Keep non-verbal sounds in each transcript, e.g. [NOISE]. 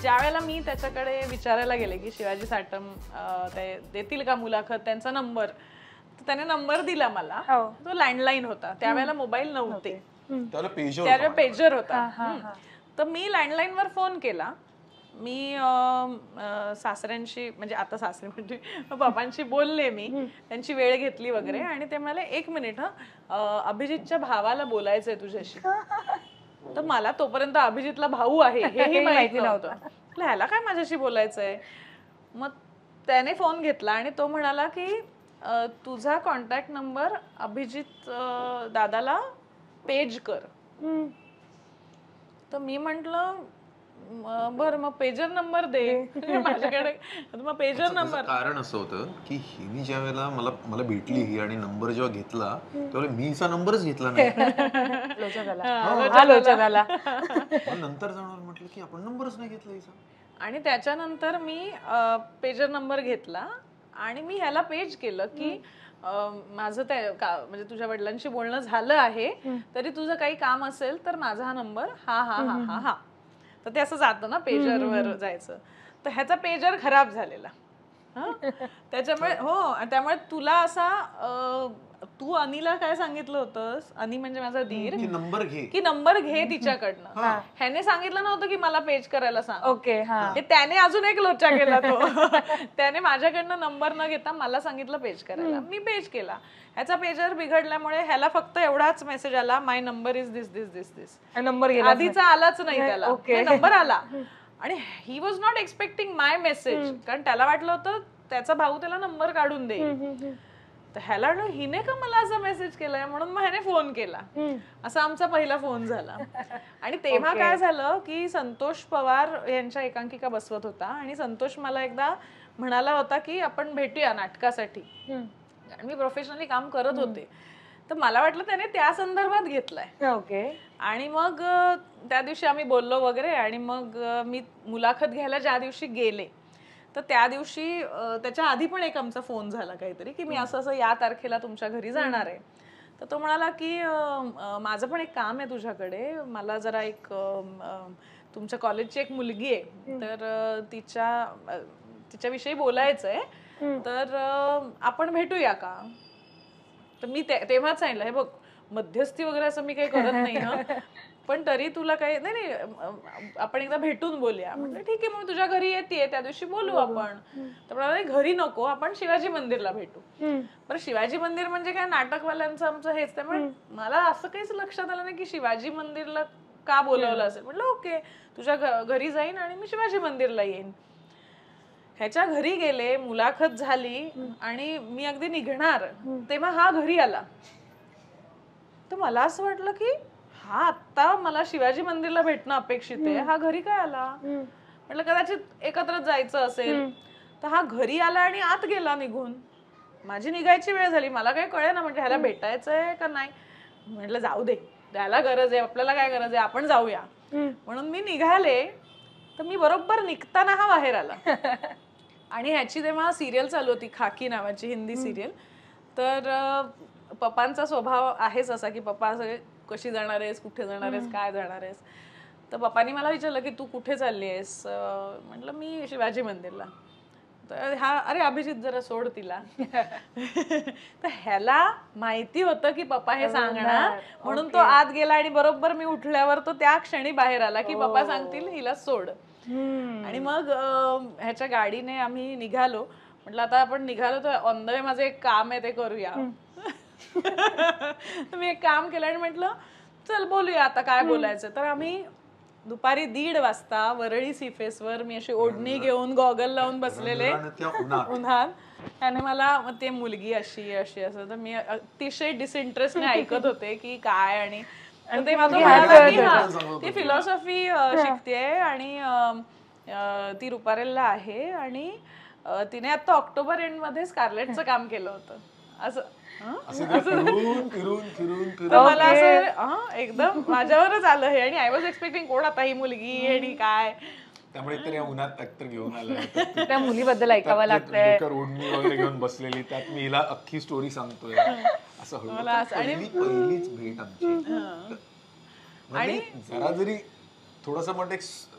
ज्यावेळेला मी त्याच्याकडे विचारायला गेले की शिवाजी साटम ते देतील का मुलाखत त्यांचा नंबर त्याने नंबर दिला मला हो. तो लँडलाईन होता त्यावेळेला मोबाईल नव्हते त्यावेळेला पेजर होता तर मी लँडलाईन वर फोन केला मी सासऱ्यांशी म्हणजे आता सासरे म्हणजे बाबांशी बोलले मी त्यांची वेळ घेतली वगैरे आणि ते मला एक मिनिट अभिजितच्या भावाला बोलायचंय तुझ्याशी [LAUGHS] तर मला तोपर्यंत अभिजितला भाऊ आहे [LAUGHS] हेही माहिती नव्हतं ह्याला काय माझ्याशी बोलायचं आहे मग त्याने फोन घेतला आणि तो म्हणाला की तुझा कॉन्टॅक्ट नंबर अभिजित दादाला पेज कर तर मी म्हंटल बर मग पेजर नंबर दे [LAUGHS] माझ्याकडे मग पेजर नंबर कारण असं होतं की हिनी ज्या वेळेला मला मला भेटली ही आणि नंबर जेव्हा घेतला तेव्हा मी हिचा नंबरच घेतला नाही [LAUGHS] [LAUGHS] नंतर म्हटलं की आपण नंबरच नाही घेतला हिचा आणि त्याच्यानंतर मी पेजर नंबर घेतला आणि मी ह्याला पेज केलं की माझं त्या म्हणजे तुझ्या वडिलांशी बोलणं झालं आहे तरी तुझं काही काम असेल तर माझा हा नंबर हा हा हा हा हा तर ते असं जातं ना पेजरवर जायचं तर ह्याचा पेजर खराब झालेला त्याच्यामुळे हो त्यामुळे तुला असा तू अनिला काय सांगितलं होतंस अनि म्हणजे माझा धीर नंबर घे की नंबर घे तिच्याकडनं ह्याने सांगितलं नव्हतं की मला पेज करायला सांग ओके त्याने अजून एक लोचा केला तो [LAUGHS] त्याने माझ्याकडनं नंबर न घेता मला सांगितलं पेज करायला मी पेज केला ह्याचा पेजर बिघडल्यामुळे ह्याला फक्त एवढाच मेसेज आला my number is this this this this number आधीचा आलाच नाही त्याला नंबर आला आणि he was not expecting my message कारण त्याला वाटलं होतं त्याचा भाऊ त्याला नंबर काढून देईल तर ह्याला हिने का मला असा मेसेज केलाय म्हणून मग ह्याने फोन केला असा आमचा पहिला फोन झाला आणि तेव्हा काय झालं की संतोष पवार यांच्या एकांकिका बसवत होता आणि संतोष मला एकदा म्हणाला होता की आपण भेटूया नाटकासाठी आणि मी प्रोफेशनली काम करत होते तर मला वाटलं त्याने त्या संदर्भात घेतलाय ओके आणि मग त्या दिवशी आम्ही बोललो वगैरे आणि मग मी मुलाखत घ्यायला ज्या दिवशी गेले तर त्या दिवशी त्याच्या आधी पण एक आमचा फोन झाला काहीतरी की मी असं असं या तारखेला तुमच्या घरी जाणार आहे तर तो म्हणाला की माझं पण एक काम आहे तुझ्याकडे मला जरा एक तुमच्या कॉलेजची एक मुलगी आहे तर तिच्या तिच्याविषयी बोलायचं आहे तर आपण भेटूया का तर मी तेव्हाच सांगितलं हे बघ मध्यस्थी वगैरे असं मी काही करत नाही ना [LAUGHS] पण तरी तुला काही नाही नाही आपण एकदा भेटून बोलूया म्हटलं ठीक आहे मग तुझ्या घरी येते त्या दिवशी बोलू आपण तर म्हणाले घरी नको आपण शिवाजी मंदिरला भेटू पण शिवाजी मंदिर म्हणजे काय नाटकवाल्यांचं आमचं हेच त्यामुळे मला असं काहीच लक्षात आलं नाही की शिवाजी मंदिरला का बोलवलं असेल म्हटलं ओके तुझ्या घरी जाईन आणि मी शिवाजी मंदिरला येईन ह्याच्या घरी गेले मुलाखत झाली आणि मी अगदी निघणार तेव्हा हा घरी आला तर मला असं वाटलं की हा आता मला शिवाजी मंदिरला भेटणं अपेक्षित आहे हा घरी काय आला म्हटलं कदाचित एकत्र जायचं असेल तर हा घरी आला आणि आत गेला निघून माझी निघायची वेळ झाली मला काही कळे ना म्हणजे ह्याला भेटायचं आहे का नाही म्हटलं जाऊ दे त्याला गरज आहे आपल्याला काय गरज आहे आपण जाऊया म्हणून मी निघाले तर मी बरोबर निघताना हा बाहेर आला [LAUGHS] आणि ह्याची तेव्हा सिरियल चालू होती खाकी नावाची हिंदी सिरियल तर पप्पांचा स्वभाव आहेच असा की पप्पा सगळे कशी जाणार आहेस कुठे जाणार आहेस काय जाणार आहेस तर पप्पानी मला विचारलं की तू कुठे चालली आहेस म्हटलं मी शिवाजी मंदिरला तर हा अरे अभिजित जरा सोड तिला [LAUGHS] तर ह्याला माहिती होतं की पप्पा हे सांगणार म्हणून तो आत गेला आणि बरोबर मी उठल्यावर तो त्या क्षणी बाहेर आला की हो. पप्पा सांगतील हिला सोड आणि मग ह्याच्या गाडीने आम्ही निघालो म्हटलं आता आपण निघालो तर ऑन द वे माझं एक काम आहे ते करूया [LAUGHS] मी एक काम केलं आणि म्हटलं चल बोलूया आता काय बोलायचं तर आम्ही दुपारी दीड वाजता वरळी सी वर मी अशी ओढणी घेऊन गॉगल लावून बसलेले उन्हात त्याने मला ते मुलगी अशी अशी असं तर मी अतिशय डिसइंटरेस्टने ऐकत होते की काय आणि आणि ते माझं ती फिलॉसॉफी शिकते आणि ती रुपारेलला आहे आणि तिने आता ऑक्टोबर एंड मध्ये स्कारलेटचं काम केलं होतं असं मला असं एकदम माझ्यावरच आलं हे आणि आय वॉज एक्सपेक्टिंग कोण आता ही मुलगी आणि काय त्यामुळे उन्हात घेऊन आला [LAUGHS] त्या मुलीबद्दल ऐकावं लागतंय ओढणी वगैरे घेऊन बसलेली त्यात मी हिला अख्खी स्टोरी सांगतोय असं हळू पहिलीच भेट आमची म्हणजे आणि जरा जरी थोडासा म्हणते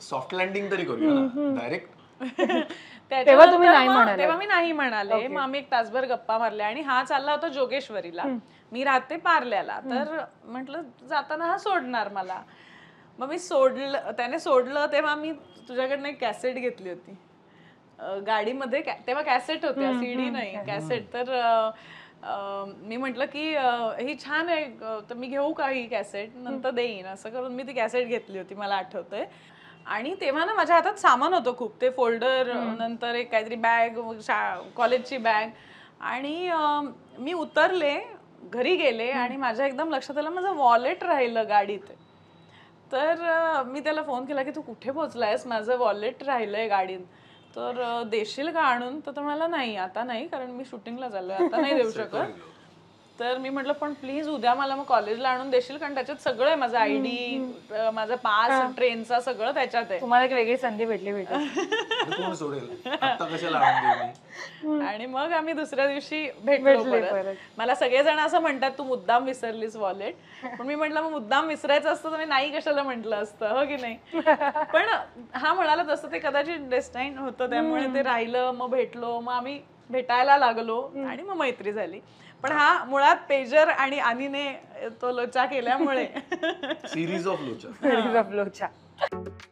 सॉफ्ट लँडिंग तरी करूया डायरेक्ट [LAUGHS] तेव्हा तुम्ही नाही म्हणाले तेव्हा मी नाही म्हणाले मग आम्ही एक तासभर गप्पा मारल्या आणि हा चालला होता जोगेश्वरीला मी राहते पार्ल्याला तर म्हटलं जाताना हा सोडणार मला मग मी सोडलं त्याने सोडलं तेव्हा मी तुझ्याकडनं एक कॅसेट घेतली होती गाडीमध्ये तेव्हा कॅसेट होत्या सीडी नाही कॅसेट तर मी म्हटलं की ही छान आहे तर मी घेऊ का ही कॅसेट नंतर देईन असं करून मी ती कॅसेट घेतली होती मला आठवतंय आणि तेव्हा ना माझ्या हातात सामान होतं खूप ते फोल्डर नंतर एक काहीतरी बॅग शा कॉलेजची बॅग आणि मी उतरले घरी गेले आणि माझ्या एकदम लक्षात आलं माझं वॉलेट राहिलं गाडीत तर मी त्याला फोन केला की तू कुठे पोहोचलायस माझं वॉलेट राहिलंय गाडीत तर देशील का आणून तर मला नाही आता नाही कारण मी शूटिंगला चाललोय आता नाही देऊ [LAUGHS] शकत तर मी म्हटलं पण प्लीज उद्या मला मग कॉलेजला आणून देशील कारण त्याच्यात सगळं आहे माझा आयडी माझा पास ट्रेनचा सगळं त्याच्यात आहे तुम्हाला एक वेगळी संधी भेटली कोण आणि मग आम्ही दुसऱ्या दिवशी भेट परत मला सगळेजण असं म्हणतात तू मुद्दाम विसरलीस वॉलेट पण मी म्हटलं मग मुद्दाम विसरायचं असतं तर मी नाही कशाला म्हटलं असतं हो की नाही पण हा म्हणाला तसं ते कदाचित डेस्टाईन होतं त्यामुळे ते राहिलं मग भेटलो मग आम्ही भेटायला लागलो आणि मग मैत्री झाली पण हा मुळात पेजर आणि आनीने तो लोचा केल्यामुळे सिरीज [LAUGHS] ऑफ लोचा सिरीज ऑफ लोचा